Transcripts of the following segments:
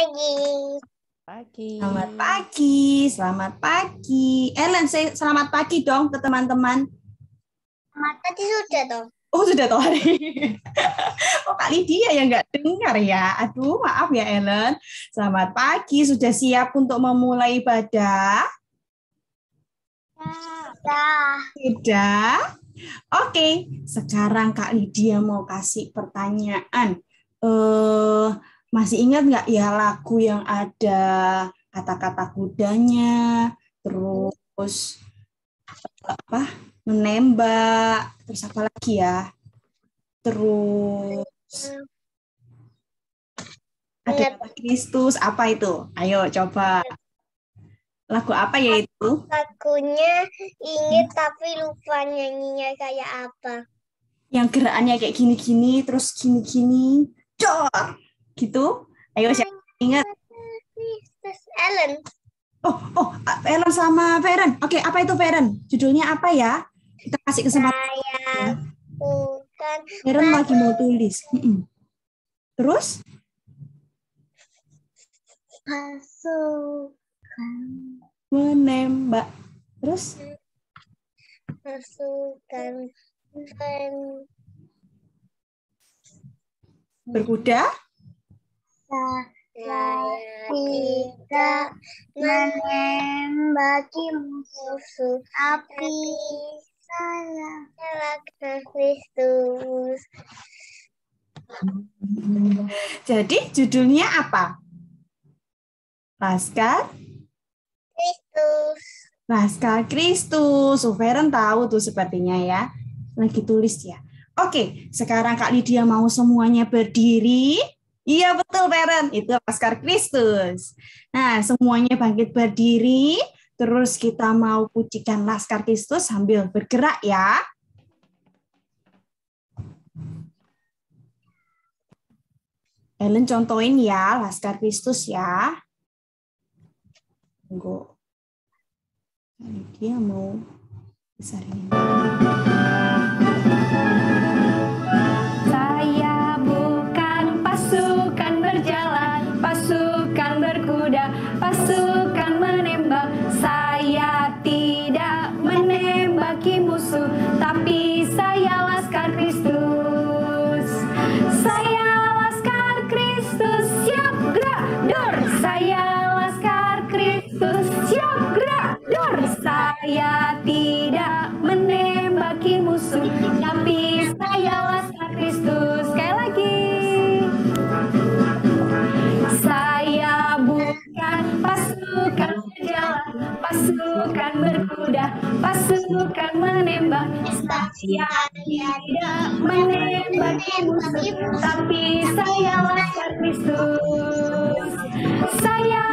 pagi. Pagi. Selamat pagi, selamat pagi. Ellen, say, selamat pagi dong ke teman-teman. Selamat pagi sudah dong. Oh sudah tadi. oh Kak Lydia yang nggak dengar ya. Aduh maaf ya Ellen. Selamat pagi. Sudah siap untuk memulai ibadah? Sudah. Sudah. Oke. Sekarang Kak Lydia mau kasih pertanyaan. Eh, masih ingat nggak ya lagu yang ada kata-kata kudanya, terus apa menembak, terus apa lagi ya? Terus ada kata Kristus apa itu? Ayo coba. Lagu apa ya itu? Lagunya inget tapi lupa nyanyinya kayak apa. Yang gerakannya kayak gini-gini, terus gini-gini. Dor! Gitu? Ayo siapa hmm, ingat? Princess Ellen. Oh, oh, Ellen sama Feren. Oke, okay, apa itu Feren? Judulnya apa ya? Kita kasih kesempatan. Saya bukan. Feren lagi mau tulis. Mm -mm. Terus? Pasukan. Menembak. Terus? Pasukan. Berkuda? tidak menembaki musuh api saya Kristus. Jadi judulnya apa? Pasca Kristus. Pasca Kristus. Suveren oh, tahu tuh sepertinya ya. Lagi tulis ya. Oke, sekarang Kak Lydia mau semuanya berdiri. Iya betul Parent, itu laskar Kristus. Nah, semuanya bangkit berdiri, terus kita mau pujikan Laskar Kristus sambil bergerak ya. Ellen contohin ya Laskar Kristus ya. Tunggu. Dia mau besar ini. saya tidak menembaki musuh, tapi saya laskar Kristus. Sekali lagi. Saya bukan pasukan berjalan, pasukan berkuda, pasukan menembak. Saya tidak menembaki musuh, tapi saya laskar Kristus. Saya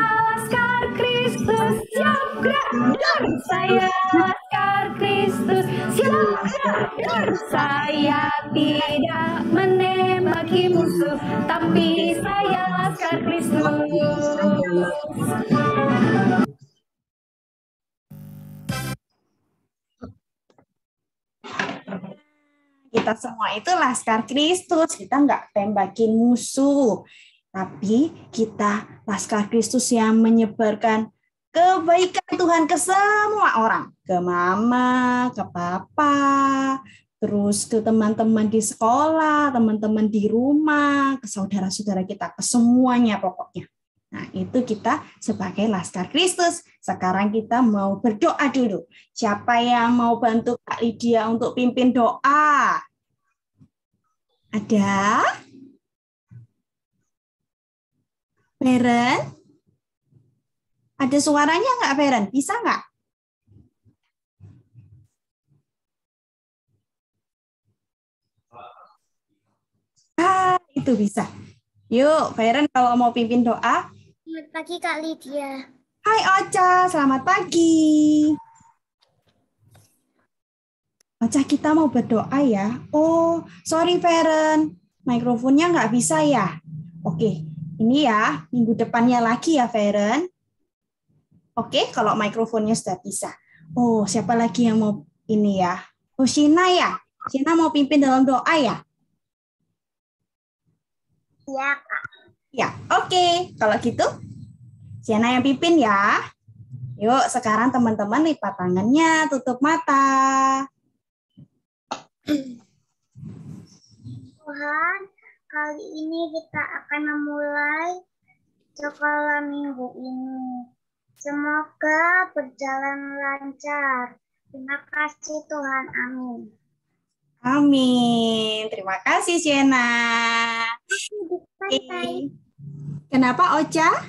Kristus siap gerak saya laskar Kristus siap gerak saya tidak menembaki musuh tapi saya laskar Kristus kita semua itu laskar Kristus kita nggak tembakin musuh tapi kita Laskar Kristus yang menyebarkan kebaikan Tuhan ke semua orang, ke mama, ke papa, terus ke teman-teman di sekolah, teman-teman di rumah, ke saudara-saudara kita, ke semuanya pokoknya. Nah, itu kita sebagai Laskar Kristus. Sekarang kita mau berdoa dulu. Siapa yang mau bantu Kak Lydia untuk pimpin doa? Ada? Beren? Ada suaranya nggak, Beren? Bisa nggak? Ah, itu bisa. Yuk, Beren kalau mau pimpin doa. Selamat pagi, Kak Lydia. Hai, Ocha. Selamat pagi. Ocha, kita mau berdoa ya. Oh, sorry, Beren. Mikrofonnya nggak bisa ya? Oke, ini ya minggu depannya lagi ya Feren. Oke, kalau mikrofonnya sudah bisa. Oh, siapa lagi yang mau ini ya? Oh, Shina ya? Shina mau pimpin dalam doa ya? Iya, Kak. Ya, oke. Kalau gitu, Shina yang pimpin ya. Yuk, sekarang teman-teman lipat tangannya, tutup mata. Tuhan, Kali ini kita akan memulai sekolah minggu ini. Semoga berjalan lancar. Terima kasih Tuhan. Amin. Amin. Terima kasih Siena. Di pantai. Kenapa Ocha?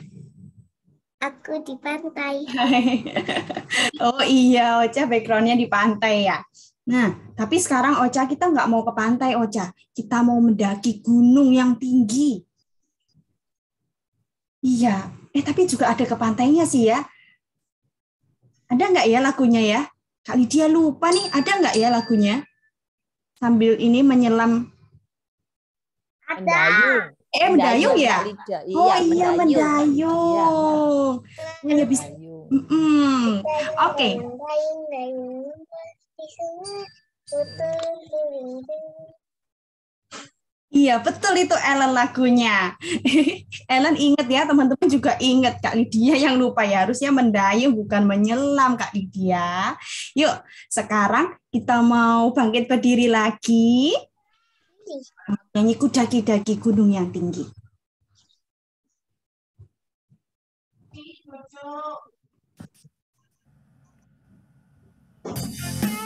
Aku di pantai. oh iya, Ocha backgroundnya di pantai ya. Nah, tapi sekarang Ocha kita nggak mau ke pantai Ocha, kita mau mendaki gunung yang tinggi. Iya, eh tapi juga ada ke pantainya sih ya. Ada nggak ya lagunya ya? Kali dia lupa nih, ada nggak ya lagunya? Sambil ini menyelam. Ada. Eh mendayung, ya? Iya, oh iya mendayung. mendayung. Mm -mm. Oke. Okay. Iya betul itu Ellen lagunya. Ellen inget ya teman-teman juga inget Kak Lydia yang lupa ya harusnya mendayung bukan menyelam Kak Lydia. Yuk sekarang kita mau bangkit berdiri lagi. Nyanyi kudaki-daki gunung yang tinggi. Thank you.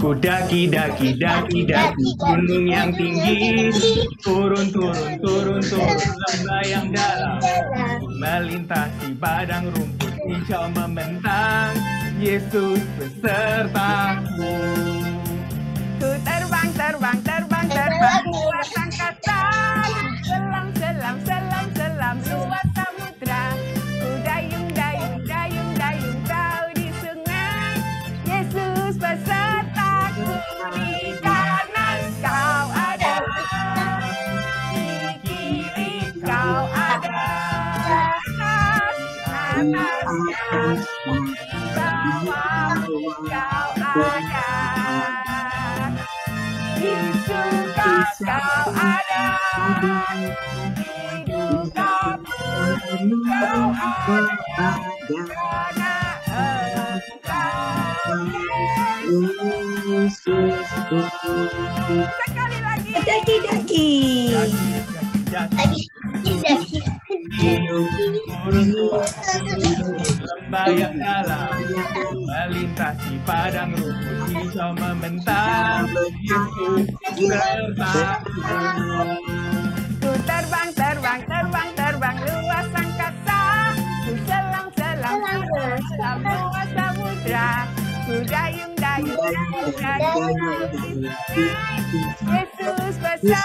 Ku daki daki daki daki gunung yang tinggi Turun turun turun turun lembah yang dalam Melintasi padang rumput hijau membentang Yesus besertaku Ku terbang terbang terbang terbang Ku angkatan Selam selam selam kau ada hidup kau ada karena engkau Yesus sekali lagi daki daki daki daki daki hidup urut Lembayang dalam melintasi padang rumput hijau membentang Hidupku terbang Ku terbang, terbang, terbang, terbang luas angkasa Ku selang selang selam, selam luas samudra Dayung, dayung, dayung, dayung. Yesus beserta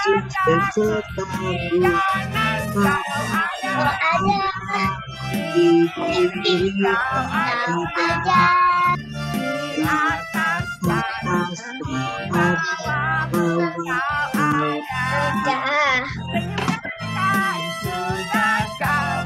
kita nanti kalau ada di kiri kau ada di atas atas bawah bawah ada. Senyumnya kita sudah kau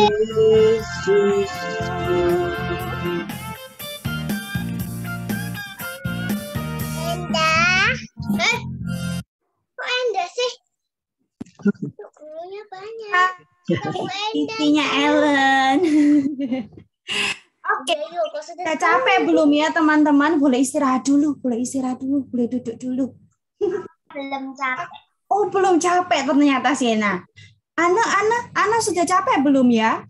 Yesusku Eh Kok sih? banyak Intinya Ellen Oke, okay. capek belum ya teman-teman? Boleh istirahat dulu, boleh istirahat dulu, boleh duduk dulu. Belum capek. Oh, belum capek ternyata Siena. Anak-anak, Ana sudah capek belum ya?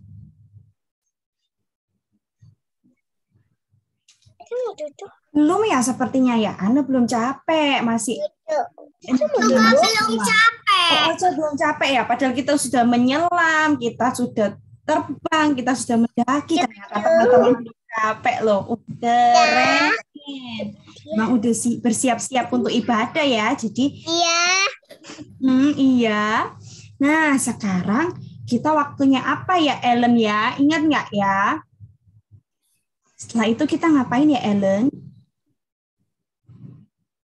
Belum ya sepertinya ya. Anak belum capek, masih. Eh, belum belum capek. Oh, oh belum capek ya. Padahal kita sudah menyelam, kita sudah terbang, kita sudah mendaki. Ya, ternyata capek loh. Udah ya. keren. udah udah bersiap-siap untuk ibadah ya. Jadi Iya. Hmm, iya. Nah, sekarang kita waktunya apa ya, Ellen ya? Ingat nggak ya? Setelah itu kita ngapain ya, Ellen?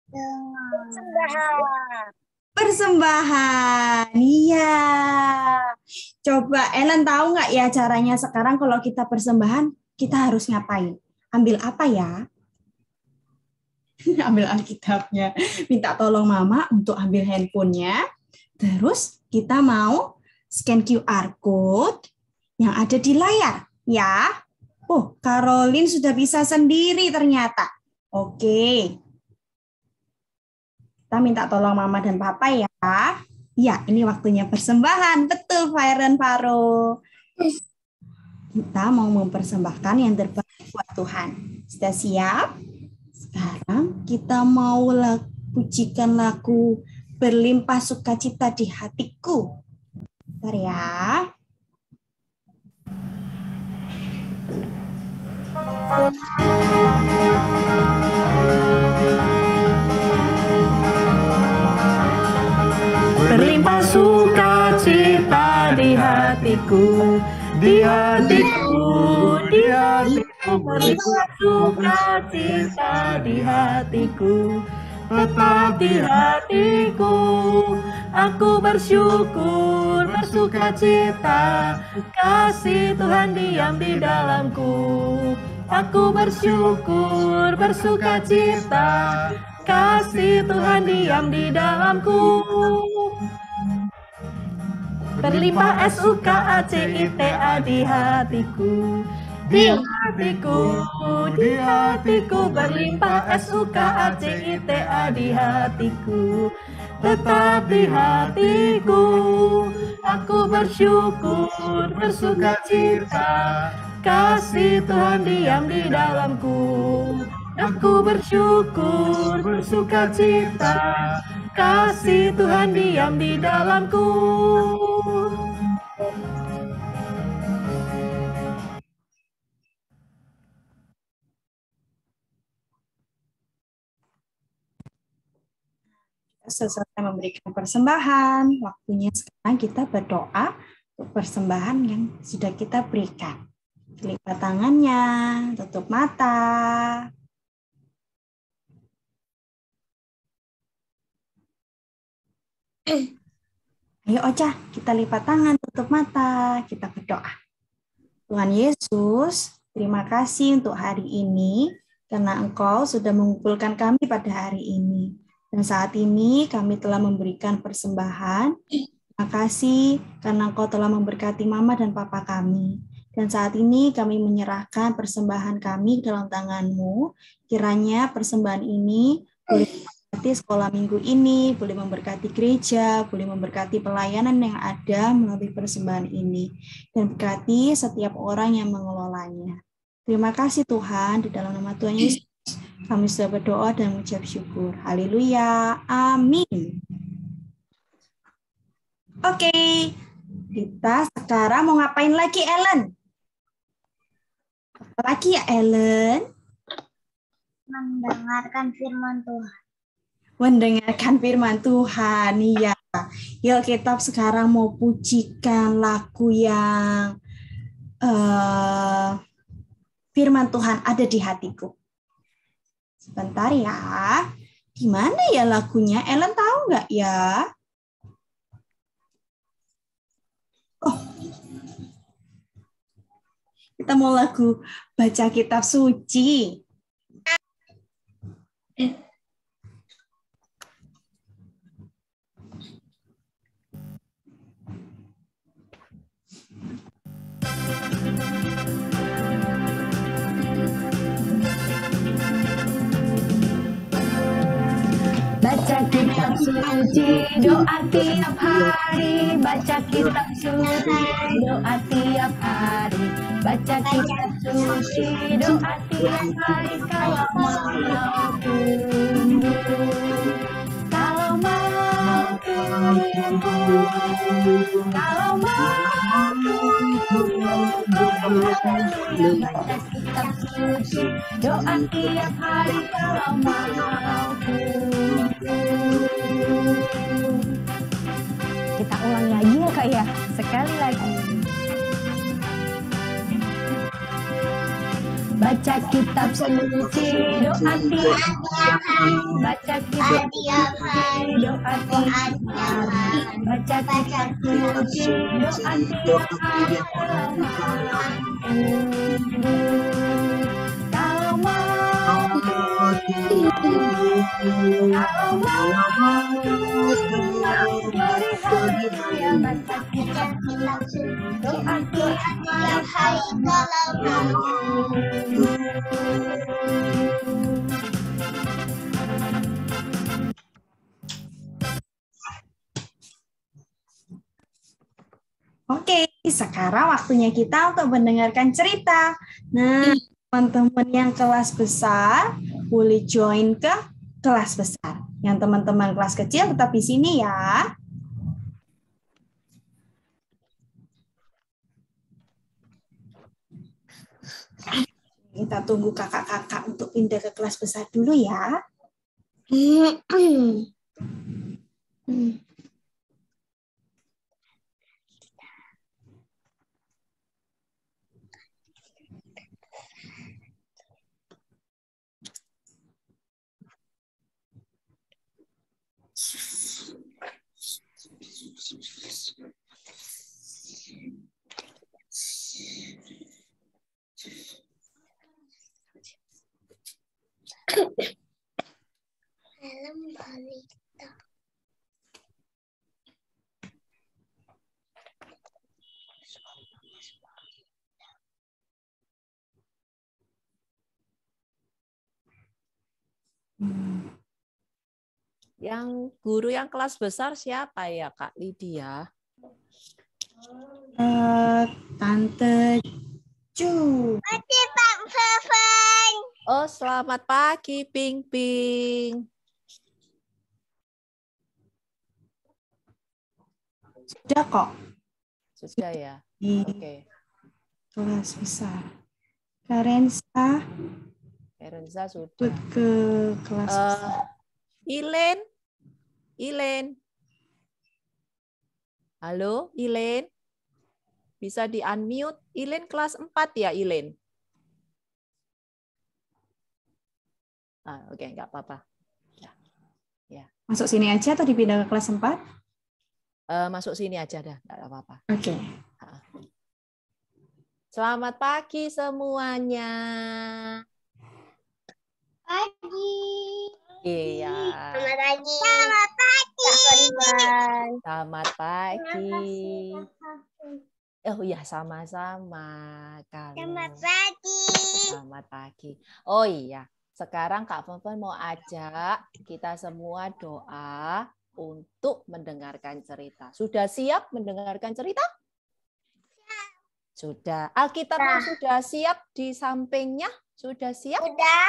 Persembahan. Persembahan, iya. Coba Ellen tahu nggak ya caranya sekarang kalau kita persembahan, kita harus ngapain? Ambil apa ya? ambil Alkitabnya. Minta tolong mama untuk ambil handphonenya. Terus kita mau scan QR code yang ada di layar, ya. Oh, Caroline sudah bisa sendiri ternyata. Oke. Kita minta tolong mama dan papa ya. Ya, ini waktunya persembahan. Betul, Fairen Faro. Kita mau mempersembahkan yang terbaik buat Tuhan. Sudah siap? Sekarang kita mau lakukan pujikan lagu berlimpah sukacita di hatiku. Bentar ya. Berlimpah sukacita di hatiku, di hatiku, di hatiku, berlimpah sukacita di hatiku. Di hatiku tetap di hatiku Aku bersyukur, bersuka cita Kasih Tuhan diam di dalamku Aku bersyukur, bersuka cita Kasih Tuhan diam di dalamku Berlimpah SUKACITA di hatiku di hatiku, di hatiku berlimpah S U K A C I T A di hatiku, tetap di hatiku. Aku bersyukur, bersuka cita, kasih Tuhan diam di dalamku. Aku bersyukur, bersuka cita, kasih Tuhan diam di dalamku. selesai memberikan persembahan, waktunya sekarang kita berdoa untuk persembahan yang sudah kita berikan. Lipat tangannya, tutup mata, Ayo Ocha, kita lipat tangan, tutup mata, kita berdoa. Tuhan Yesus, terima kasih untuk hari ini, karena Engkau sudah mengumpulkan kami pada hari ini. Dan saat ini kami telah memberikan persembahan. Terima kasih karena kau telah memberkati mama dan papa kami. Dan saat ini kami menyerahkan persembahan kami dalam tanganmu. Kiranya persembahan ini boleh memberkati sekolah minggu ini, boleh memberkati gereja, boleh memberkati pelayanan yang ada melalui persembahan ini. Dan berkati setiap orang yang mengelolanya. Terima kasih Tuhan, di dalam nama Tuhan Yesus kami sudah berdoa dan mengucap syukur. Haleluya. Amin. Oke, kita sekarang mau ngapain lagi, Ellen? Apa lagi ya, Ellen? Mendengarkan firman Tuhan. Mendengarkan firman Tuhan, iya. Yuk kita sekarang mau pujikan lagu yang uh, firman Tuhan ada di hatiku. Sebentar ya. Di mana ya lagunya? Ellen tahu nggak ya? Oh. Kita mau lagu baca kitab suci. Eh, Baca kitab suci, doa tiap hari. Baca kitab suci, doa tiap hari. Baca kitab suci, doa tiap hari kalau mau tumbuh. Doa tiap hari kalau mau Kita ulangi lagi ya kak ya Sekali lagi baca kitab suci doa tiap baca kitab tiap hari doa tiap hari baca kitab suci doa tiap Oke, sekarang waktunya kita untuk mendengarkan cerita. Nah, teman-teman yang kelas besar boleh join ke kelas besar. Yang teman-teman kelas kecil tetap di sini ya. Kita tunggu kakak-kakak untuk pindah ke kelas besar dulu ya. Mm-hmm. Dalam balita. Hmm. Yang guru yang kelas besar siapa ya Kak Lydia? Uh, Tante Ju. Berarti Pak Fafa. Oh, selamat pagi, Ping Ping. Sudah kok. Sudah ya. Oke. Okay. Kelas besar. Karensa. Karensa sudah. Ke kelas. Uh, Ilen. Ilen. Halo, Ilen. Bisa di-unmute. Ilen kelas 4 ya, Ilen. Ah, oke, okay, nggak apa-apa. Ya. ya. Masuk sini aja atau dipindah ke kelas 4? Uh, eh, masuk sini aja dah, nggak apa-apa. Oke. Okay. Selamat pagi semuanya. Pagi. Iya. Selamat pagi. Selamat pagi. Selamat pagi. Oh iya, sama-sama. Selamat pagi. Selamat pagi. Oh iya, sekarang Kak Fonfon mau ajak kita semua doa untuk mendengarkan cerita. Sudah siap mendengarkan cerita? Sudah. Sudah. Alkitabnya sudah siap di sampingnya? Sudah siap? Sudah.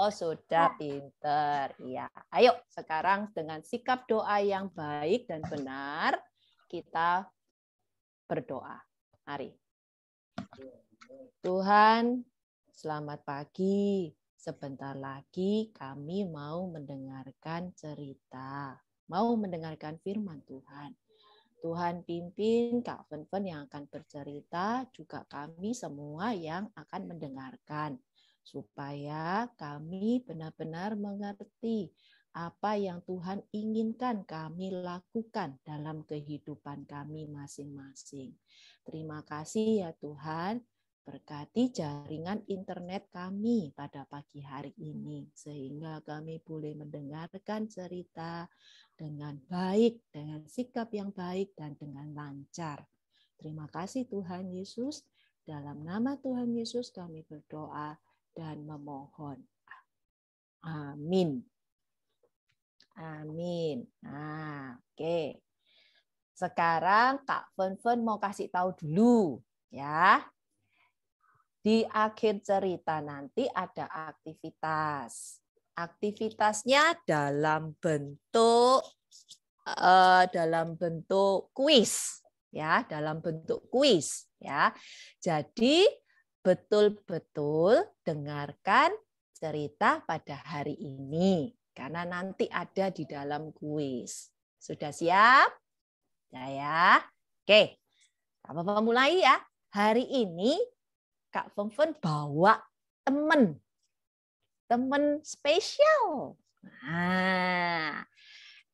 Oh, sudah pinter. Ya. Ayo sekarang dengan sikap doa yang baik dan benar kita berdoa. Mari. Tuhan, selamat pagi. Sebentar lagi kami mau mendengarkan cerita, mau mendengarkan firman Tuhan. Tuhan pimpin Kak Fenfen yang akan bercerita, juga kami semua yang akan mendengarkan. Supaya kami benar-benar mengerti apa yang Tuhan inginkan kami lakukan dalam kehidupan kami masing-masing. Terima kasih ya Tuhan. Berkati jaringan internet kami pada pagi hari ini, sehingga kami boleh mendengarkan cerita dengan baik, dengan sikap yang baik, dan dengan lancar. Terima kasih, Tuhan Yesus. Dalam nama Tuhan Yesus, kami berdoa dan memohon. Amin. Amin. Nah, oke. Okay. Sekarang Kak Fenfen mau kasih tahu dulu ya di akhir cerita nanti ada aktivitas. Aktivitasnya dalam bentuk uh, dalam bentuk kuis ya, dalam bentuk kuis ya. Jadi betul-betul dengarkan cerita pada hari ini karena nanti ada di dalam kuis. Sudah siap? Ya ya. Oke. Apa-apa mulai ya. Hari ini Kak Femfen bawa temen. Temen spesial. Nah,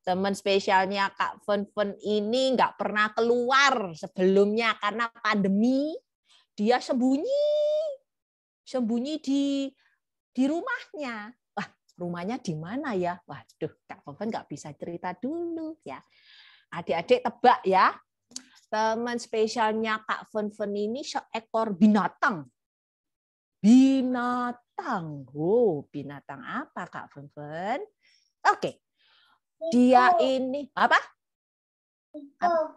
teman spesialnya Kak Femfen ini nggak pernah keluar sebelumnya karena pandemi. Dia sembunyi, sembunyi di di rumahnya. Wah, rumahnya di mana ya? Waduh, Kak Femfen nggak bisa cerita dulu ya. Adik-adik tebak ya, teman spesialnya Kak Fenfen ini seekor binatang binatang. Oh, binatang apa Kak Fenfen? Oke. Dia ini apa? apa?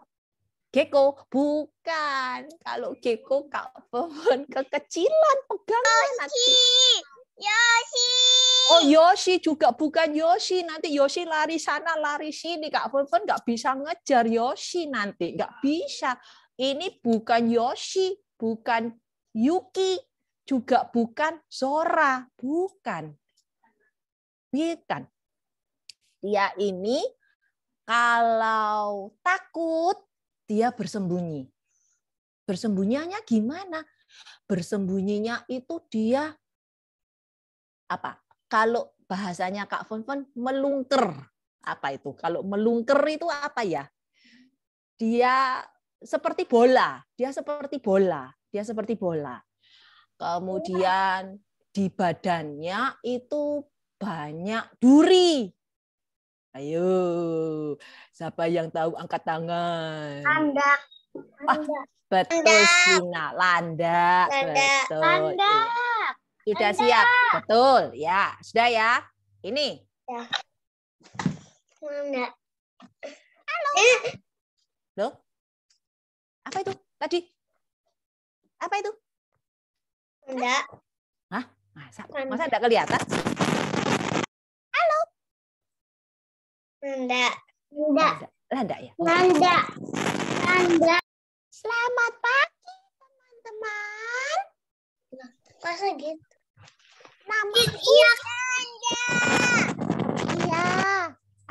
Gecko bukan. Kalau Keko Kak Fenfen kekecilan pegang. Yoshi. nanti. Yoshi. Oh Yoshi juga bukan Yoshi. Nanti Yoshi lari sana lari sini. Kak Fenfen nggak bisa ngejar Yoshi nanti. Nggak bisa. Ini bukan Yoshi, bukan Yuki, juga bukan Zora, bukan. Bukan. Dia ini kalau takut dia bersembunyi. Bersembunyinya gimana? Bersembunyinya itu dia apa? Kalau bahasanya Kak Fonfon melungker. Apa itu? Kalau melungker itu apa ya? Dia seperti bola, dia seperti bola, dia seperti bola. Kemudian di badannya itu banyak duri. Ayo, siapa yang tahu angkat tangan? Anda. Ah, betul Sina, landak. Landak. Betul. Landa. Sudah Landa. siap, betul. Ya, sudah ya. Ini. Ya. Landak. Halo. Eh. Loh? Apa itu? Tadi? Apa itu? Enggak. Hah? Masa, masa enggak kelihatan? Halo. Enggak. Enggak. Landa ya? Landa. Landa. Selamat pagi, teman-teman. Masa gitu? Nama iya, Landa. Iya,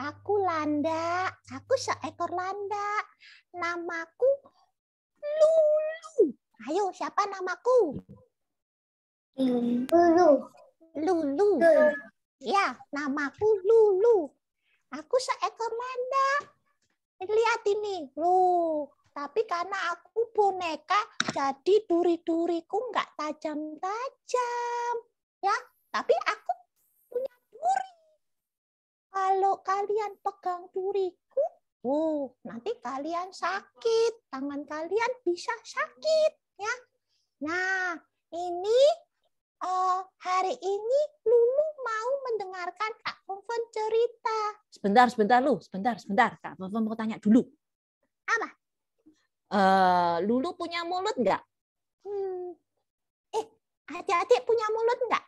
aku Landa. Aku seekor Landa. Namaku Lulu. Ayo, siapa namaku? Lulu. Lulu. Ya, namaku Lulu. Aku seekor manda. Lihat ini, lu. Tapi karena aku boneka, jadi duri-duriku nggak tajam-tajam. Ya, tapi aku punya duri. Kalau kalian pegang duriku, oh, nanti kalian sakit. Tangan kalian bisa sakit. ya. Nah, ini uh, hari ini Lulu mau mendengarkan Kak Fonfon cerita. Sebentar, sebentar Lu, sebentar, sebentar. Kak Fonfon mau tanya dulu. Apa? Uh, Lulu punya mulut nggak? Hmm. Eh, adik-adik punya mulut nggak?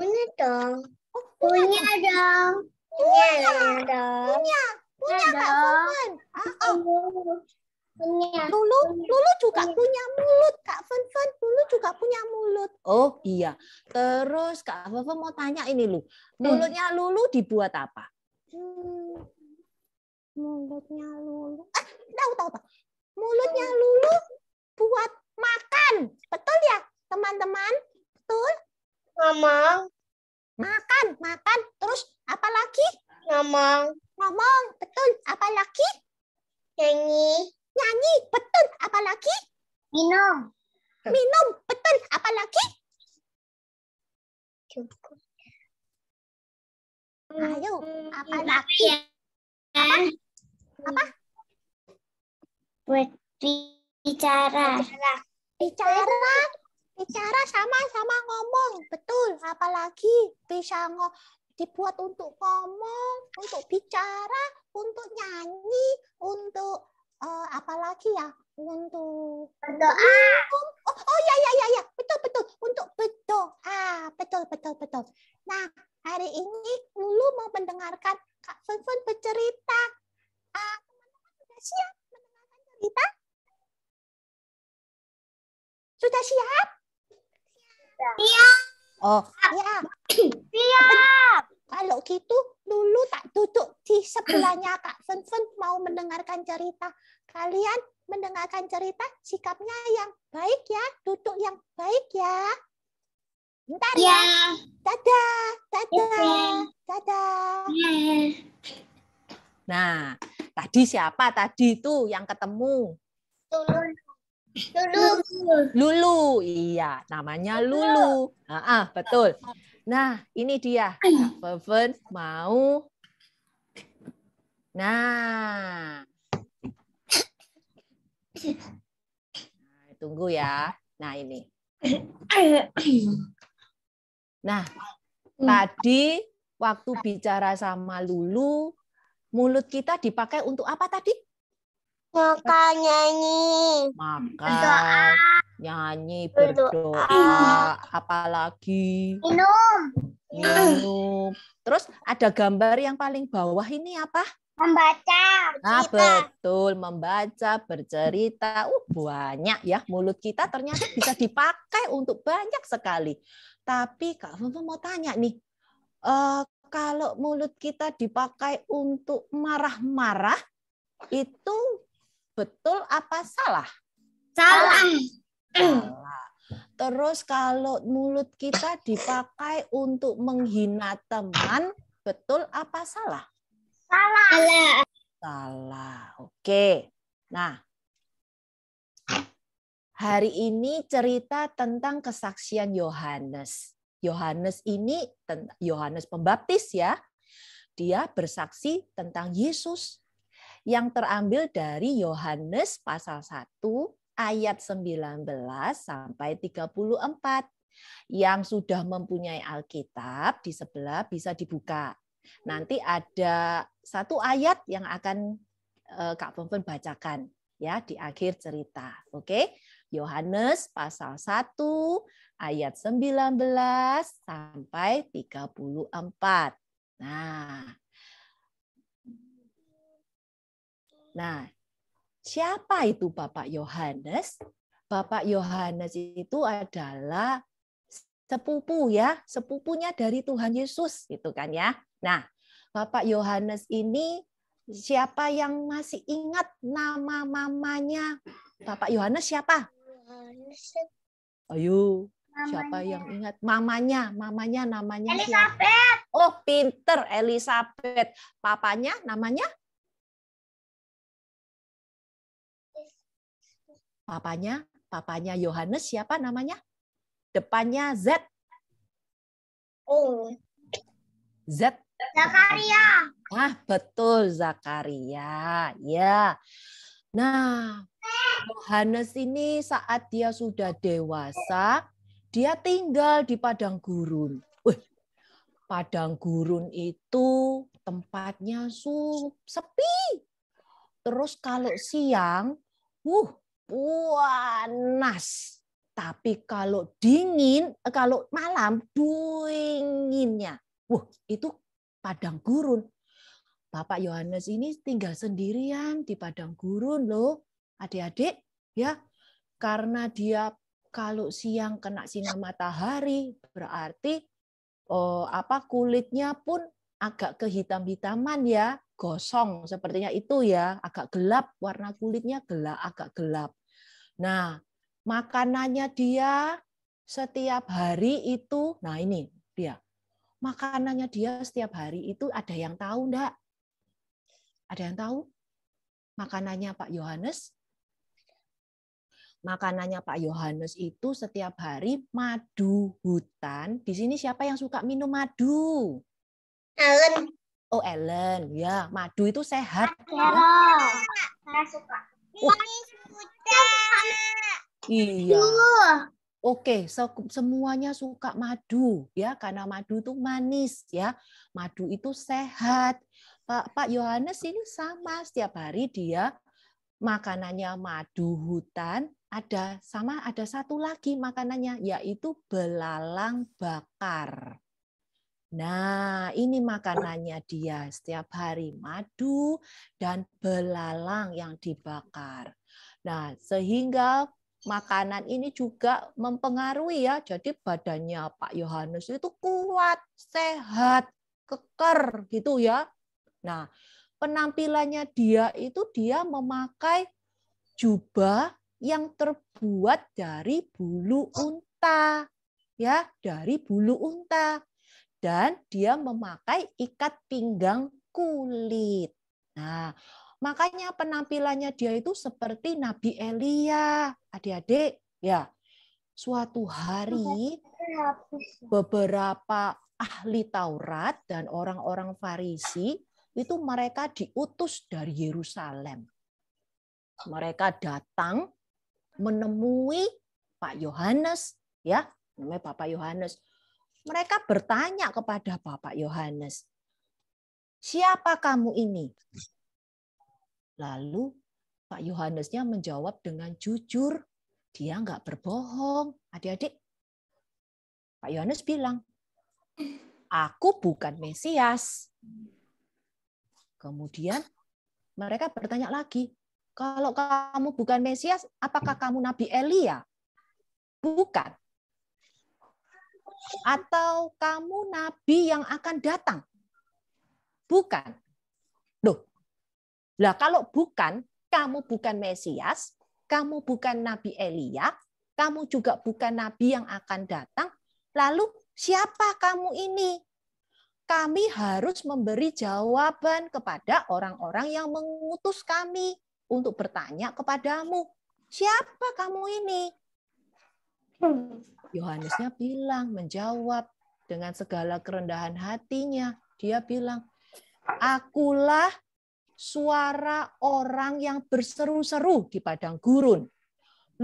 Punya dong. Oh, punya, punya dong. Punya, punya dong. Punya, punya, punya Kak Fonfon. Uh, ah, oh. Lulu, Lulu juga punya. mulut, Kak Fen Fen. Lulu juga punya mulut. Oh iya. Terus Kak Fen mau tanya ini Lu. Hmm. Mulutnya Lulu dibuat apa? Hmm. Mulutnya Lulu. Ah, tahu tahu tahu. Mulutnya Lulu buat makan. Betul ya, teman-teman? Betul? ngomong Makan, makan. Terus apa lagi? Ngomong. Ngomong, betul. Apa lagi? Nyanyi Nyanyi, betul. Apalagi? Minum. Minum, betul. Apalagi? Cukup. Ayo, apalagi? Ya. Apa? Apa? berbicara Bicara. Bicara. sama-sama ngomong, betul. Apalagi bisa ngomong dibuat untuk ngomong, untuk bicara, untuk nyanyi, untuk uh, apalagi ya untuk berdoa. Oh, oh ya ya ya ya betul betul untuk berdoa betul betul betul. Nah hari ini Lulu mau mendengarkan Kak Fun bercerita. Eh, teman-teman sudah siap mendengarkan cerita? Sudah siap? Siap. Oh, siap. Siap. Oh, ya. Kalau gitu dulu tak duduk di sebelahnya Kak Fen-Fen mau mendengarkan cerita. Kalian mendengarkan cerita sikapnya yang baik ya, duduk yang baik ya. Bentar ya. ya. Dadah, dadah, ya, ya. dadah. Ya. Nah, tadi siapa tadi itu yang ketemu? Lulu. Lulu. Lulu, iya, namanya Lulu. Ah, ah betul. Nah, ini dia. Kak mau. Nah. nah. Tunggu ya. Nah, ini. Nah, tadi waktu bicara sama Lulu, mulut kita dipakai untuk apa tadi? Maka nyanyi. Maka berdoa. nyanyi berdoa. berdoa. Apalagi minum. Minum. Terus ada gambar yang paling bawah ini apa? Membaca. Nah, betul, membaca, bercerita. Uh, banyak ya mulut kita ternyata bisa dipakai untuk banyak sekali. Tapi Kak Fufu mau tanya nih, uh, kalau mulut kita dipakai untuk marah-marah, itu betul apa salah? Salah. salah. Terus kalau mulut kita dipakai untuk menghina teman, betul apa salah? Salah. Salah. Oke. Nah, hari ini cerita tentang kesaksian Yohanes. Yohanes ini Yohanes Pembaptis ya. Dia bersaksi tentang Yesus yang terambil dari Yohanes pasal 1 ayat 19 sampai 34 yang sudah mempunyai Alkitab di sebelah bisa dibuka. Nanti ada satu ayat yang akan eh, Kak Pompen bacakan ya di akhir cerita. Oke. Yohanes pasal 1 ayat 19 sampai 34. Nah, Nah, siapa itu Bapak Yohanes? Bapak Yohanes itu adalah sepupu ya, sepupunya dari Tuhan Yesus gitu kan ya. Nah, Bapak Yohanes ini siapa yang masih ingat nama mamanya Bapak Yohanes siapa? Ayo, siapa yang ingat mamanya? Mamanya namanya Elizabeth. Siapa? Oh, pinter Elizabeth. Papanya namanya? papanya, papanya Yohanes siapa namanya? Depannya Z. Oh. Z. Zakaria. Ah, betul Zakaria. Ya. Nah, Yohanes ini saat dia sudah dewasa, dia tinggal di padang gurun. Wih, padang gurun itu tempatnya sepi. Terus kalau siang, uh panas. Tapi kalau dingin, eh, kalau malam dinginnya. Wah, itu padang gurun. Bapak Yohanes ini tinggal sendirian di padang gurun loh, adik-adik, ya. Karena dia kalau siang kena sinar matahari, berarti oh, apa kulitnya pun agak kehitam-hitaman ya, gosong sepertinya itu ya, agak gelap warna kulitnya gelap, agak gelap. Nah, makanannya dia setiap hari itu, nah ini dia. Makanannya dia setiap hari itu ada yang tahu enggak? Ada yang tahu? Makanannya Pak Yohanes? Makanannya Pak Yohanes itu setiap hari madu hutan. Di sini siapa yang suka minum madu? Ellen. Oh Ellen, ya madu itu sehat. Vero. Ya. suka. Iya. Oke, okay, so, semuanya suka madu ya karena madu itu manis ya. Madu itu sehat. Pak Pak Yohanes ini sama setiap hari dia makanannya madu hutan, ada sama ada satu lagi makanannya yaitu belalang bakar. Nah, ini makanannya dia setiap hari madu dan belalang yang dibakar. Nah, sehingga makanan ini juga mempengaruhi ya. Jadi badannya Pak Yohanes itu kuat, sehat, keker gitu ya. Nah, penampilannya dia itu dia memakai jubah yang terbuat dari bulu unta. Ya, dari bulu unta. Dan dia memakai ikat pinggang kulit. Nah, Makanya penampilannya dia itu seperti Nabi Elia, adik-adik. Ya, suatu hari ya, beberapa ahli Taurat dan orang-orang Farisi itu mereka diutus dari Yerusalem. Mereka datang menemui Pak Yohanes, ya, namanya Bapak Yohanes. Mereka bertanya kepada Bapak Yohanes, siapa kamu ini? Lalu Pak Yohanesnya menjawab dengan jujur, dia nggak berbohong. Adik-adik, Pak Yohanes bilang, aku bukan Mesias. Kemudian mereka bertanya lagi, kalau kamu bukan Mesias, apakah kamu Nabi Elia? Ya? Bukan. Atau kamu Nabi yang akan datang? Bukan. Loh, lah kalau bukan, kamu bukan Mesias, kamu bukan Nabi Elia, kamu juga bukan nabi yang akan datang. Lalu siapa kamu ini? Kami harus memberi jawaban kepada orang-orang yang mengutus kami untuk bertanya kepadamu, siapa kamu ini? Hmm. Yohanesnya bilang, menjawab dengan segala kerendahan hatinya. Dia bilang, akulah suara orang yang berseru-seru di padang gurun.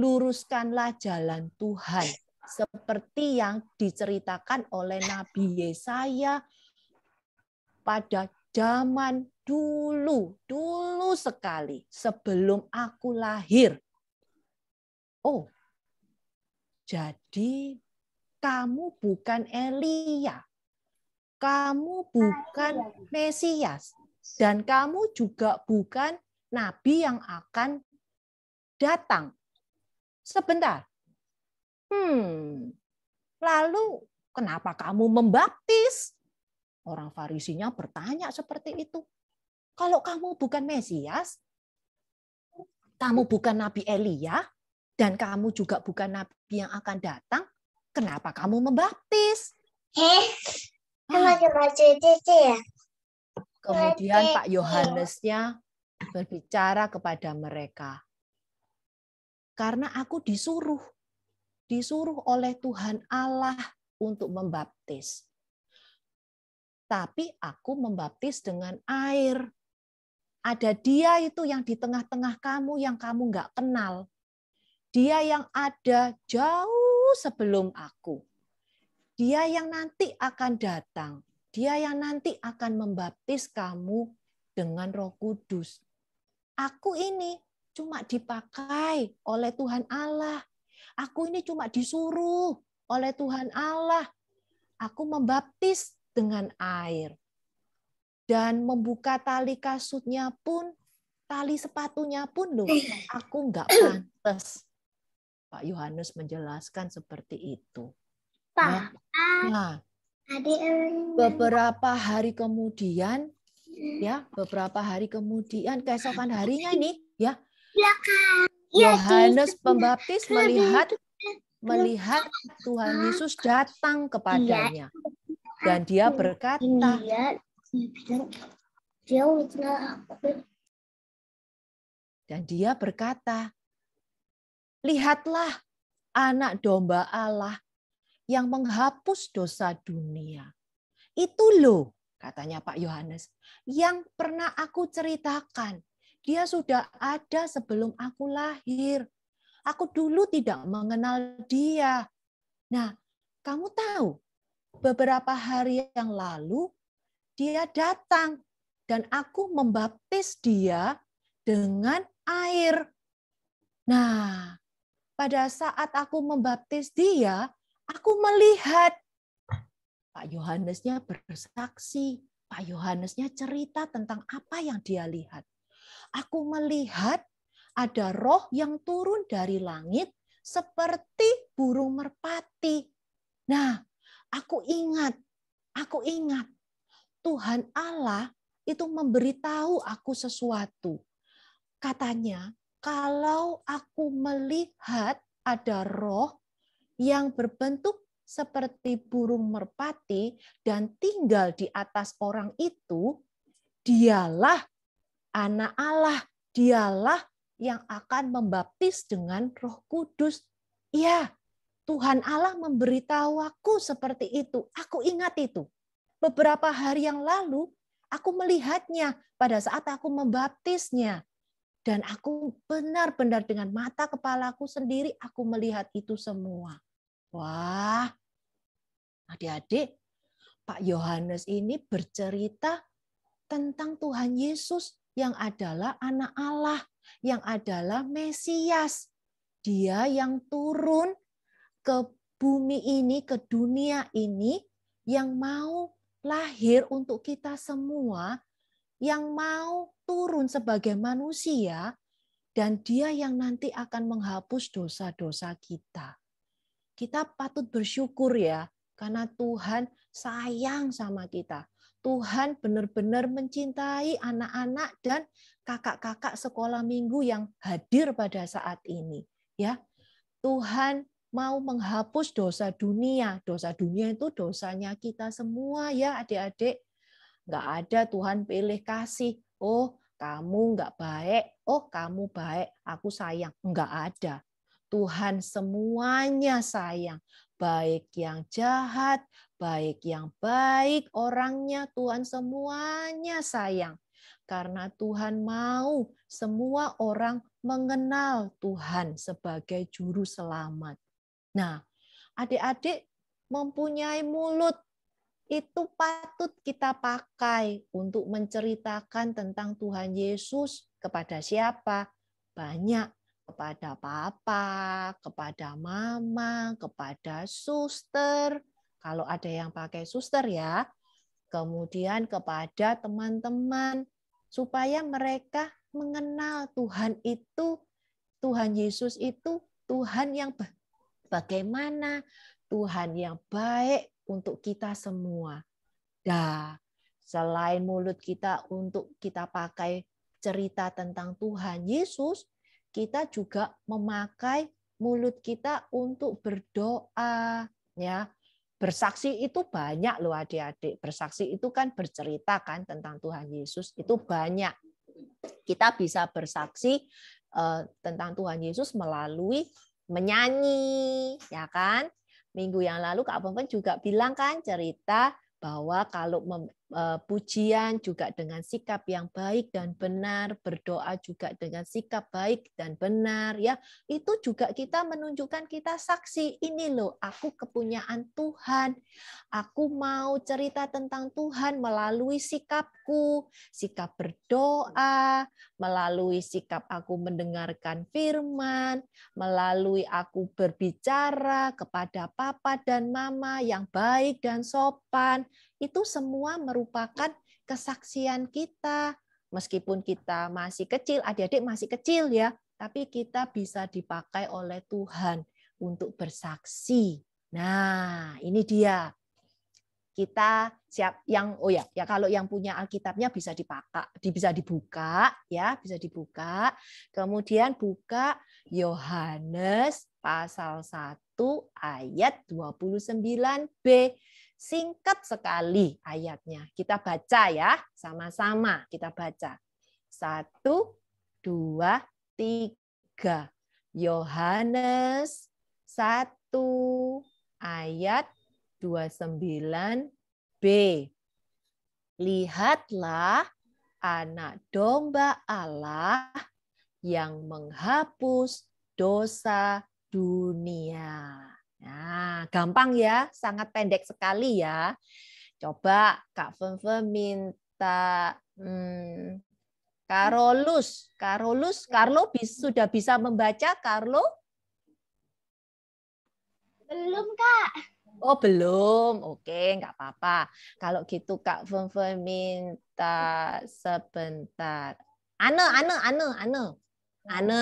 Luruskanlah jalan Tuhan seperti yang diceritakan oleh Nabi Yesaya pada zaman dulu, dulu sekali sebelum aku lahir. Oh, jadi kamu bukan Elia, kamu bukan Mesias, dan kamu juga bukan nabi yang akan datang. Sebentar. Hmm. Lalu kenapa kamu membaptis? Orang Farisinya bertanya seperti itu. Kalau kamu bukan Mesias, kamu bukan Nabi Elia, dan kamu juga bukan Nabi yang akan datang, kenapa kamu membaptis? Eh, cuma-cuma ah. cuci ya? Kemudian Pak Yohanesnya berbicara kepada mereka. Karena aku disuruh, disuruh oleh Tuhan Allah untuk membaptis. Tapi aku membaptis dengan air. Ada dia itu yang di tengah-tengah kamu yang kamu nggak kenal. Dia yang ada jauh sebelum aku. Dia yang nanti akan datang dia yang nanti akan membaptis kamu dengan Roh Kudus. Aku ini cuma dipakai oleh Tuhan Allah. Aku ini cuma disuruh oleh Tuhan Allah. Aku membaptis dengan air. Dan membuka tali kasutnya pun, tali sepatunya pun loh, eh. aku nggak pantas. Pak Yohanes menjelaskan seperti itu. Pak, nah, Beberapa hari kemudian, hmm. ya, beberapa hari kemudian, keesokan harinya ini, ya, iya, iya, Yohanes Pembaptis melihat melihat Tuhan Yesus datang kepadanya iya. dan dia berkata, dan dia berkata, lihatlah anak domba Allah yang menghapus dosa dunia. Itu loh, katanya Pak Yohanes, yang pernah aku ceritakan. Dia sudah ada sebelum aku lahir. Aku dulu tidak mengenal dia. Nah, kamu tahu, beberapa hari yang lalu dia datang dan aku membaptis dia dengan air. Nah, pada saat aku membaptis dia, Aku melihat Pak Yohanesnya bersaksi, Pak Yohanesnya cerita tentang apa yang dia lihat. Aku melihat ada roh yang turun dari langit seperti burung merpati. Nah, aku ingat, aku ingat Tuhan Allah itu memberitahu aku sesuatu. Katanya, kalau aku melihat ada roh yang berbentuk seperti burung merpati dan tinggal di atas orang itu, dialah anak Allah, dialah yang akan membaptis dengan roh kudus. Ya, Tuhan Allah memberitahu aku seperti itu. Aku ingat itu. Beberapa hari yang lalu, aku melihatnya pada saat aku membaptisnya. Dan aku benar-benar dengan mata kepalaku sendiri aku melihat itu semua. Wah, adik-adik, Pak Yohanes ini bercerita tentang Tuhan Yesus yang adalah anak Allah, yang adalah Mesias. Dia yang turun ke bumi ini, ke dunia ini, yang mau lahir untuk kita semua yang mau turun sebagai manusia dan dia yang nanti akan menghapus dosa-dosa kita. Kita patut bersyukur ya karena Tuhan sayang sama kita. Tuhan benar-benar mencintai anak-anak dan kakak-kakak sekolah minggu yang hadir pada saat ini, ya. Tuhan mau menghapus dosa dunia. Dosa dunia itu dosanya kita semua ya, Adik-adik. Nggak ada Tuhan pilih kasih. Oh, kamu nggak baik. Oh, kamu baik. Aku sayang. Nggak ada. Tuhan semuanya sayang. Baik yang jahat, baik yang baik orangnya, Tuhan semuanya sayang. Karena Tuhan mau semua orang mengenal Tuhan sebagai juru selamat. Nah, adik-adik mempunyai mulut itu patut kita pakai untuk menceritakan tentang Tuhan Yesus kepada siapa? Banyak kepada papa, kepada mama, kepada suster. Kalau ada yang pakai suster ya. Kemudian kepada teman-teman supaya mereka mengenal Tuhan itu, Tuhan Yesus itu Tuhan yang bagaimana, Tuhan yang baik, untuk kita semua. Dah, selain mulut kita untuk kita pakai cerita tentang Tuhan Yesus, kita juga memakai mulut kita untuk berdoa, ya. Bersaksi itu banyak loh adik-adik. Bersaksi itu kan bercerita kan tentang Tuhan Yesus, itu banyak. Kita bisa bersaksi eh, tentang Tuhan Yesus melalui menyanyi, ya kan? Minggu yang lalu Kak Pompen juga bilang kan cerita bahwa kalau Eh, pujian juga dengan sikap yang baik dan benar, berdoa juga dengan sikap baik dan benar ya. Itu juga kita menunjukkan kita saksi ini loh, aku kepunyaan Tuhan. Aku mau cerita tentang Tuhan melalui sikapku, sikap berdoa, melalui sikap aku mendengarkan firman, melalui aku berbicara kepada papa dan mama yang baik dan sopan itu semua merupakan kesaksian kita. Meskipun kita masih kecil, adik-adik masih kecil ya, tapi kita bisa dipakai oleh Tuhan untuk bersaksi. Nah, ini dia. Kita siap yang oh ya, ya kalau yang punya Alkitabnya bisa dipakai, bisa dibuka ya, bisa dibuka. Kemudian buka Yohanes pasal 1 ayat 29b. Singkat sekali ayatnya. Kita baca ya, sama-sama kita baca. Satu, dua, tiga. Yohanes satu ayat dua sembilan b Lihatlah anak domba Allah yang menghapus dosa dunia. Nah, gampang ya, sangat pendek sekali ya. Coba Kak Fenfe minta hmm, Carolus. Karolus, Carlo bis, sudah bisa membaca Carlo? Belum, Kak. Oh, belum. Oke, nggak apa-apa. Kalau gitu Kak Fenfe minta sebentar. Ane, Ane, Ane, Ane. Ane.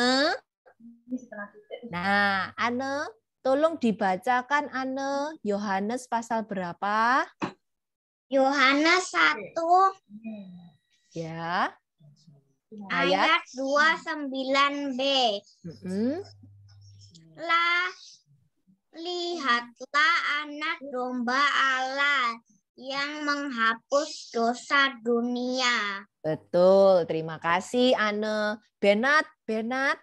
Nah, Ane Tolong dibacakan Ane Yohanes pasal berapa? Yohanes 1 Ya. Ayat, 29B. Mm -hmm. Lah lihatlah anak domba Allah yang menghapus dosa dunia. Betul, terima kasih Ane. Benat, Benat.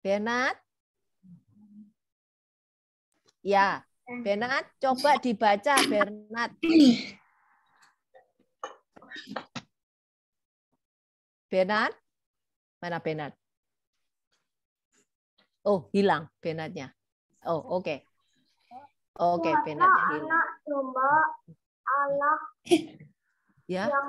Benat. Ya, Bernat, coba dibaca Bernat. Bernat? Mana Bernat? Oh, hilang Bernatnya. Oh, oke. Okay. Oke, okay, Bernatnya hilang. Anak domba Allah ya? yang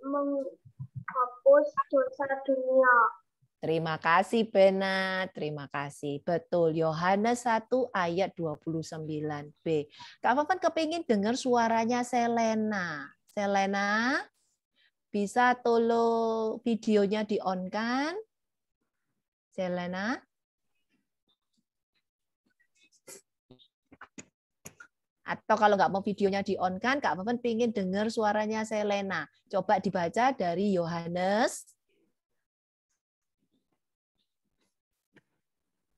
menghapus dosa dunia. Terima kasih Bena, terima kasih. Betul, Yohanes 1 ayat 29b. Kak Fafan kepingin dengar suaranya Selena. Selena, bisa tolong videonya di on kan? Selena? Atau kalau nggak mau videonya di on kan, Kak Fafan pingin dengar suaranya Selena. Coba dibaca dari Yohanes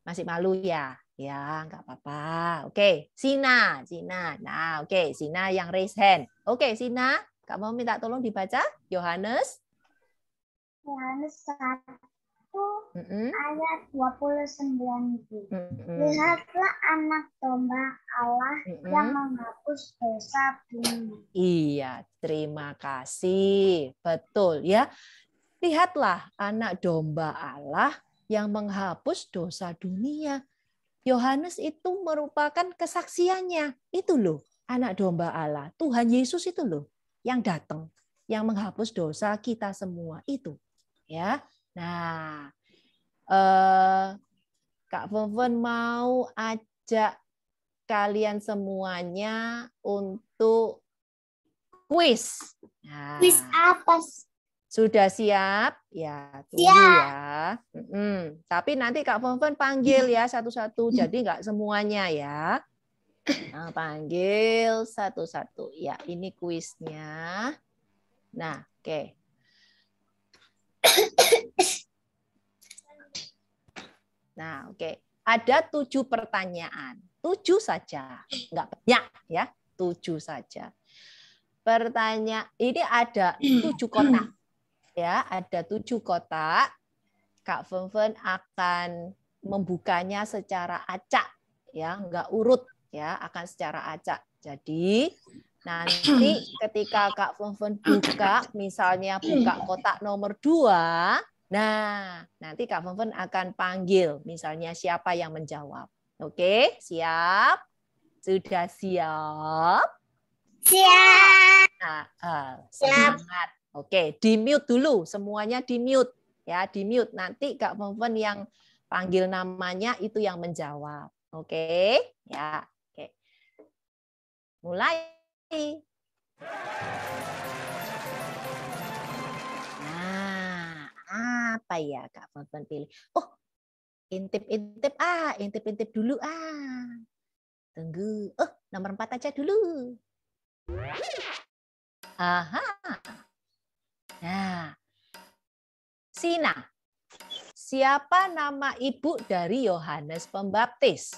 Masih malu ya? Ya, nggak apa-apa. Oke, okay. Sina, Sina. Nah, oke, okay. Sina yang raise hand. Oke, okay, Sina, kamu minta tolong dibaca Yohanes. Yohanes satu mm -hmm. ayat 29 puluh Mm -hmm. Lihatlah anak domba Allah mm -hmm. yang menghapus dosa dunia. Iya, terima kasih. Betul ya. Lihatlah anak domba Allah yang menghapus dosa dunia. Yohanes itu merupakan kesaksiannya. Itu loh, anak domba Allah. Tuhan Yesus itu loh yang datang, yang menghapus dosa kita semua itu. Ya. Nah, eh, Kak Feven mau ajak kalian semuanya untuk kuis. Nah, kuis apa? Sudah siap? Ya, tunggu siap. ya. Mm -mm. Tapi nanti Kak Fonfon panggil ya satu-satu. Jadi nggak semuanya ya. Nah, panggil satu-satu. Ya, ini kuisnya. Nah, oke. Okay. Nah, oke. Okay. Ada tujuh pertanyaan. Tujuh saja. Nggak banyak ya. Tujuh saja pertanyaan ini ada tujuh kotak ya ada tujuh kotak. Kak Fenfen akan membukanya secara acak ya, nggak urut ya, akan secara acak. Jadi nanti ketika Kak Fenfen buka misalnya buka kotak nomor dua, nah nanti Kak Fenfen akan panggil misalnya siapa yang menjawab. Oke, siap? Sudah siap? Siap. Nah, uh, semangat Oke, di mute dulu semuanya di mute ya, di mute. Nanti Kak Fonfen yang panggil namanya itu yang menjawab. Oke, ya. Oke. Mulai. Nah, apa ya Kak Fonfen pilih? Oh, intip-intip ah, intip-intip dulu ah. Tunggu. Oh, nomor empat aja dulu. Aha, Nah, Sina, siapa nama ibu dari Yohanes Pembaptis?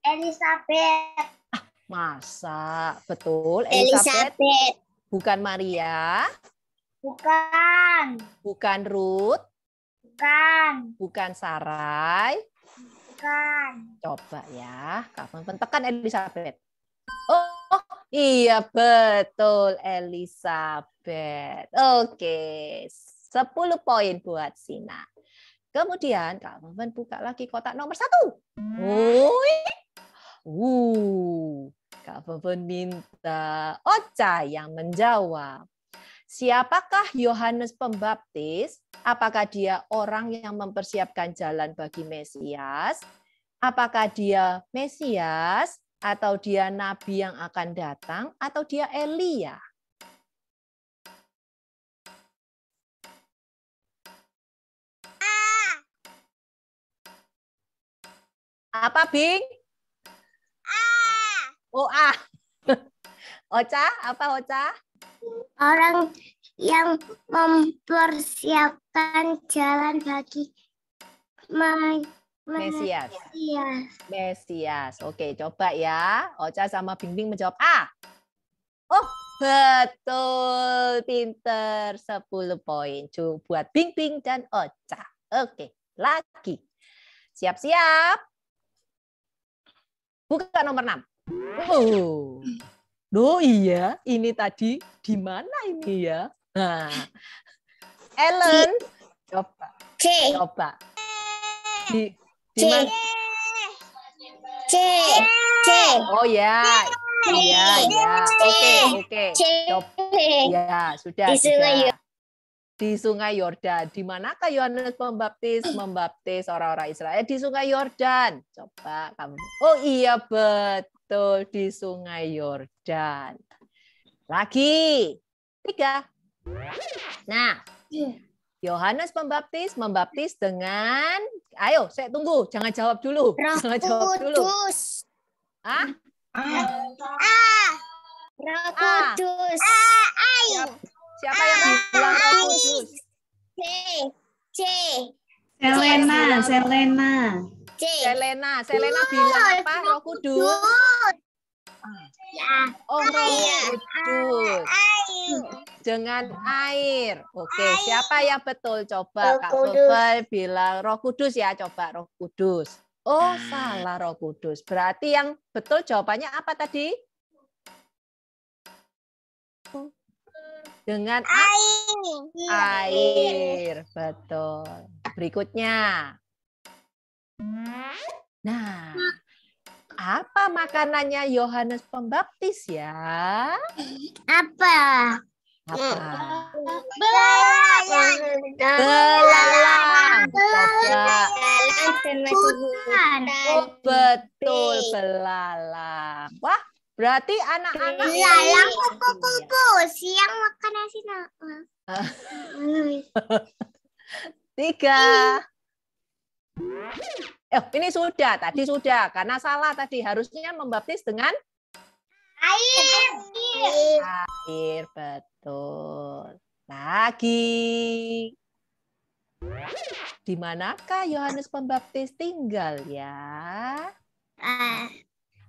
Elizabeth. Ah, masa betul Elizabeth. Bukan Maria. Bukan. Bukan Ruth. Bukan. Bukan Sarai. Bukan. Coba ya, kapan pentekan Elizabeth? Oh, Iya, betul Elizabeth. Oke, 10 poin buat Sina. Kemudian Kak Maman buka lagi kotak nomor satu. Woi. Uh, Kak Maman minta Ocha yang menjawab. Siapakah Yohanes Pembaptis? Apakah dia orang yang mempersiapkan jalan bagi Mesias? Apakah dia Mesias atau dia nabi yang akan datang, atau dia Elia. Apa, Bing? Oh, ah. Oca, apa Oca? Orang yang mempersiapkan jalan bagi Mesias. Mesias. Oke, coba ya. Ocha sama Bingbing menjawab A. Oh, betul. Pinter. 10 poin. Buat Bingbing dan Ocha. Oke, lagi. Siap-siap. Buka nomor 6. Oh. oh, iya, ini tadi di mana ini ya? Nah. Ellen, coba. Coba. Di C. C. C. Oh ya. Iya, iya. Oke, oke. Ya, sudah. Di Sungai sudah. Di Sungai Yordan. Di manakah Yohanes Pembaptis membaptis orang-orang Israel? Di Sungai Yordan. Coba kamu. Oh iya, betul. Di Sungai Yordan. Lagi. Tiga. Nah, iya. Yohanes Pembaptis membaptis dengan ayo saya tunggu jangan jawab dulu Roh jangan Kudus. jawab dulu ah ah ah Roh Kudus ah ayo siapa, ah yang bilang Roh Kudus C C Selena Selena C. Selena Selena bilang apa Roh Kudus ah. ya. oh Roh Kudus dengan air. Oke, okay. siapa yang betul? Coba roh Kak Sobel bilang Roh Kudus ya, coba Roh Kudus. Oh, hmm. salah Roh Kudus. Berarti yang betul jawabannya apa tadi? Dengan air. Air, betul. Berikutnya. Nah, apa makanannya Yohanes Pembaptis ya? Apa? Berarti anak-anak iya, yang kupu-kupu siang makan nasi Tiga. Eh, ini sudah, tadi sudah. Karena salah tadi. Harusnya membaptis dengan air. Air, betul. Lagi. Di manakah Yohanes Pembaptis tinggal ya? Ah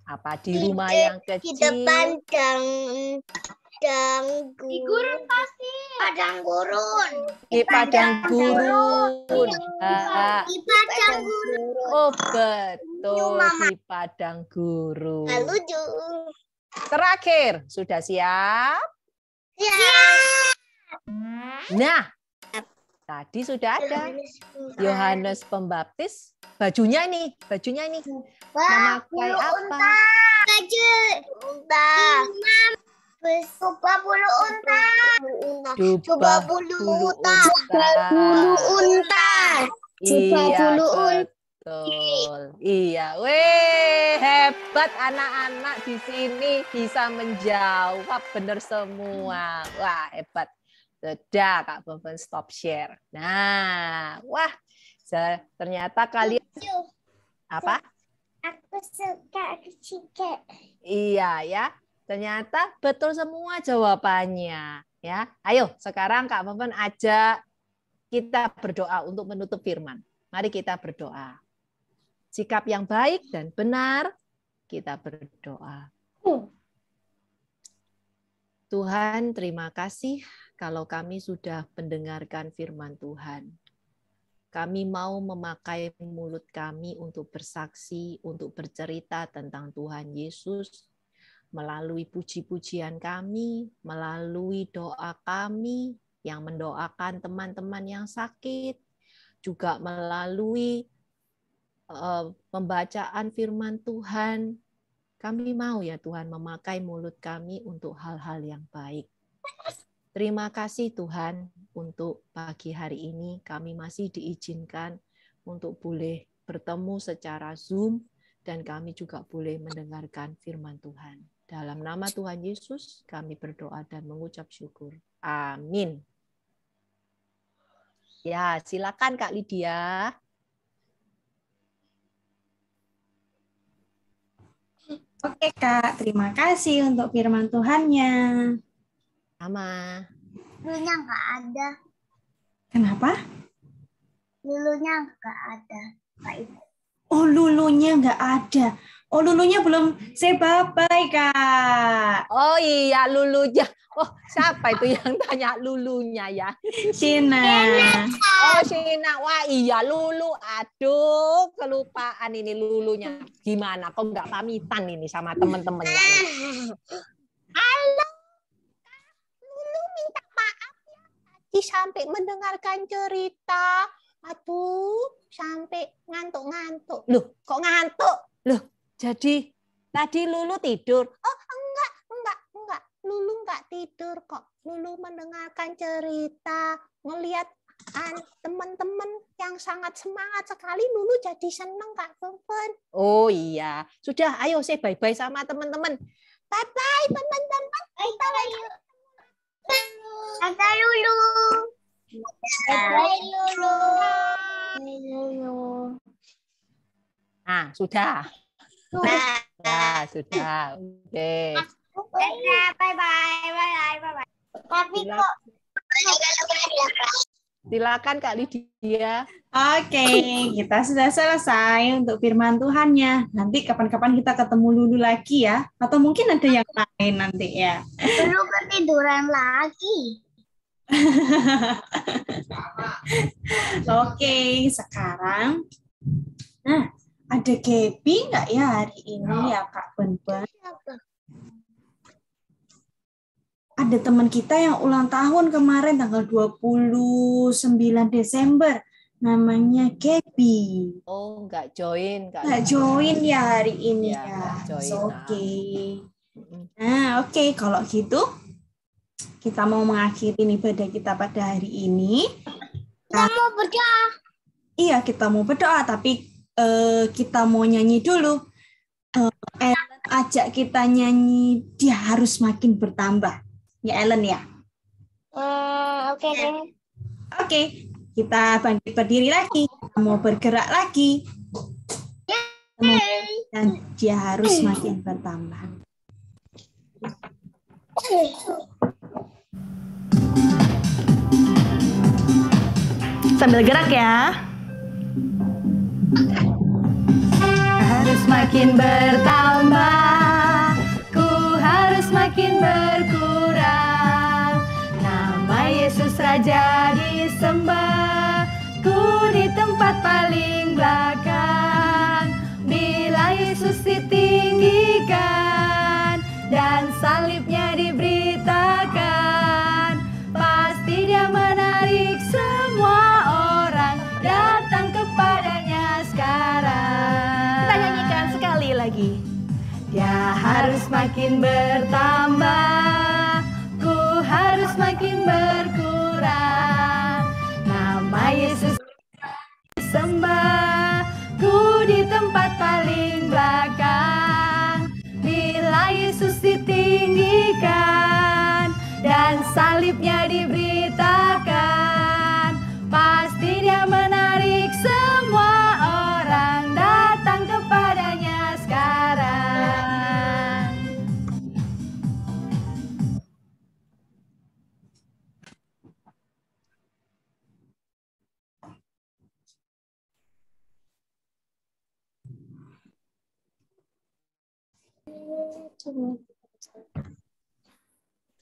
apa di rumah di, yang kecil di depan dang padang gurun. Di gurun pasti. Padang gurun. Di padang, padang gurun. Di ah, ah. padang gurun. Oh betul di padang gurun. Nah, lucu. Terakhir, sudah siap? Siap. Nah, Tadi sudah ada Yohanes Pembaptis. Bajunya nih, bajunya nih. Memakai apa? Baju unta. Coba bulu unta. Coba iya, bulu unta. Coba bulu unta. Coba bulu unta. Betul. Iya, weh hebat anak-anak di sini bisa menjawab benar semua. Wah, hebat. Sudah, Kak Bonbon stop share. Nah, wah, ternyata kalian apa? Aku suka ketiga. Iya ya, ternyata betul semua jawabannya. Ya, ayo sekarang Kak Bonbon ajak kita berdoa untuk menutup firman. Mari kita berdoa. Sikap yang baik dan benar, kita berdoa. Hmm. Tuhan, terima kasih kalau kami sudah mendengarkan firman Tuhan. Kami mau memakai mulut kami untuk bersaksi, untuk bercerita tentang Tuhan Yesus melalui puji-pujian kami, melalui doa kami yang mendoakan teman-teman yang sakit, juga melalui eh, pembacaan firman Tuhan. Kami mau ya Tuhan memakai mulut kami untuk hal-hal yang baik. Terima kasih Tuhan untuk pagi hari ini kami masih diizinkan untuk boleh bertemu secara Zoom dan kami juga boleh mendengarkan firman Tuhan. Dalam nama Tuhan Yesus kami berdoa dan mengucap syukur. Amin. Ya, silakan Kak Lydia. Oke Kak, terima kasih untuk firman Tuhannya. Sama. Lilunya nggak ada. Kenapa? Lulunya nggak ada. Pak ibu Oh, lulunya nggak ada. Oh, lulunya belum say bye-bye, Kak. Oh iya, lulunya. Oh, siapa itu yang tanya lulunya ya? Sina. Oh, Sina. Wah, iya lulu. Aduh, kelupaan ini lulunya. Gimana? Kok nggak pamitan ini sama teman-temannya? Ah. Halo. sampai mendengarkan cerita. Aduh, sampai ngantuk-ngantuk. Loh, kok ngantuk? Loh, jadi tadi Lulu tidur. Oh, enggak, enggak, enggak. Lulu enggak tidur kok. Lulu mendengarkan cerita, ngelihat teman-teman yang sangat semangat sekali Lulu jadi seneng Kak Pempen. Oh iya, sudah ayo saya bye-bye sama teman-teman. Bye-bye teman-teman. bye bye อาจารย์ลูลูอาจารย์ลูลูลูลูอ่ะสุดาสุดาสุดาโอเคบ๊ายบายบ๊ายบายบ๊ายบายบ๊ายบาย Hmm. Silakan Kak Lydia. Oke, kita sudah selesai untuk firman Tuhannya. Nanti kapan-kapan kita ketemu Lulu lagi ya. Atau mungkin ada yang lain nanti ya. Lulu ketiduran lagi. Oke, sekarang. Nah, ada Gaby nggak ya hari ini ya Kak Benben? ada teman kita yang ulang tahun kemarin tanggal 29 Desember namanya Kepi. Oh, nggak join, nggak join ya hari ini iya, ya. ya. Join, so, oke. Okay. Nah, oke nah, okay. kalau gitu kita mau mengakhiri ibadah kita pada hari ini. Kita, nah, mau berdoa. Iya, kita mau berdoa tapi uh, kita mau nyanyi dulu. Uh, ajak kita nyanyi dia harus makin bertambah ya Ellen ya eh, oke okay. Iya. oke okay. kita bangkit berdiri lagi kita mau bergerak lagi dan dia harus makin bertambah sambil gerak ya harus makin bertambah saja disembah Ku di tempat paling belakang Bila Yesus ditinggikan Dan salibnya diberitakan Pasti dia menarik semua orang Datang kepadanya sekarang Kita nyanyikan sekali lagi Dia harus makin bertambah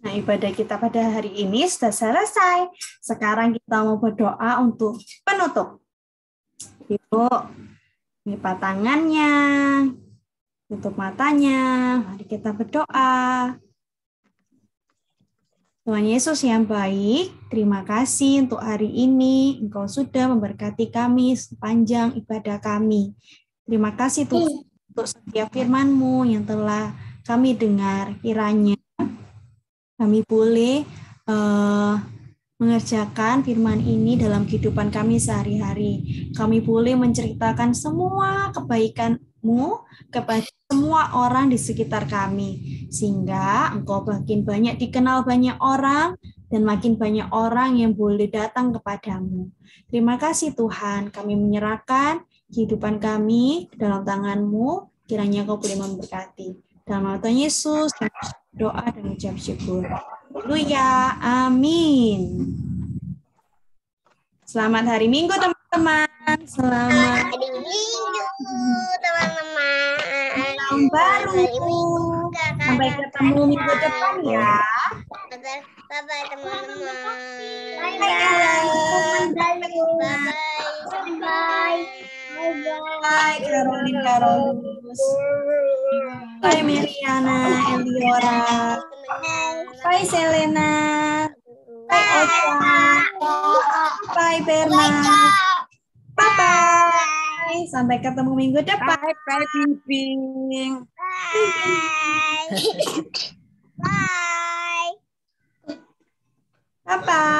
Nah, ibadah kita pada hari ini sudah selesai. Sekarang kita mau berdoa untuk penutup. Ibu, lipat tangannya, tutup matanya. Mari kita berdoa. Tuhan Yesus yang baik, terima kasih untuk hari ini. Engkau sudah memberkati kami sepanjang ibadah kami. Terima kasih Tuhan untuk setiap firman-Mu yang telah kami dengar kiranya kami boleh uh, mengerjakan firman ini dalam kehidupan kami sehari-hari. Kami boleh menceritakan semua kebaikanmu kepada semua orang di sekitar kami, sehingga Engkau makin banyak dikenal banyak orang dan makin banyak orang yang boleh datang kepadamu. Terima kasih Tuhan, kami menyerahkan kehidupan kami dalam tanganmu, kiranya Engkau boleh memberkati. Dalam nama Tuhan Yesus, doa dan ucap syukur. Haleluya, amin. Selamat hari Minggu teman-teman. Selamat hari Minggu teman-teman. Tahun baru. Sampai ketemu minggu depan ya. Bye bye teman-teman. Bye bye. Bye bye. Bye bye. Hai Karolin Karolus. bye Meriana Eliora. Hai Selena. Hai Ocha. Hai Berna. Bye bye. Sampai ketemu minggu depan. Bye bye Bing Bing. Bye. Bye bye.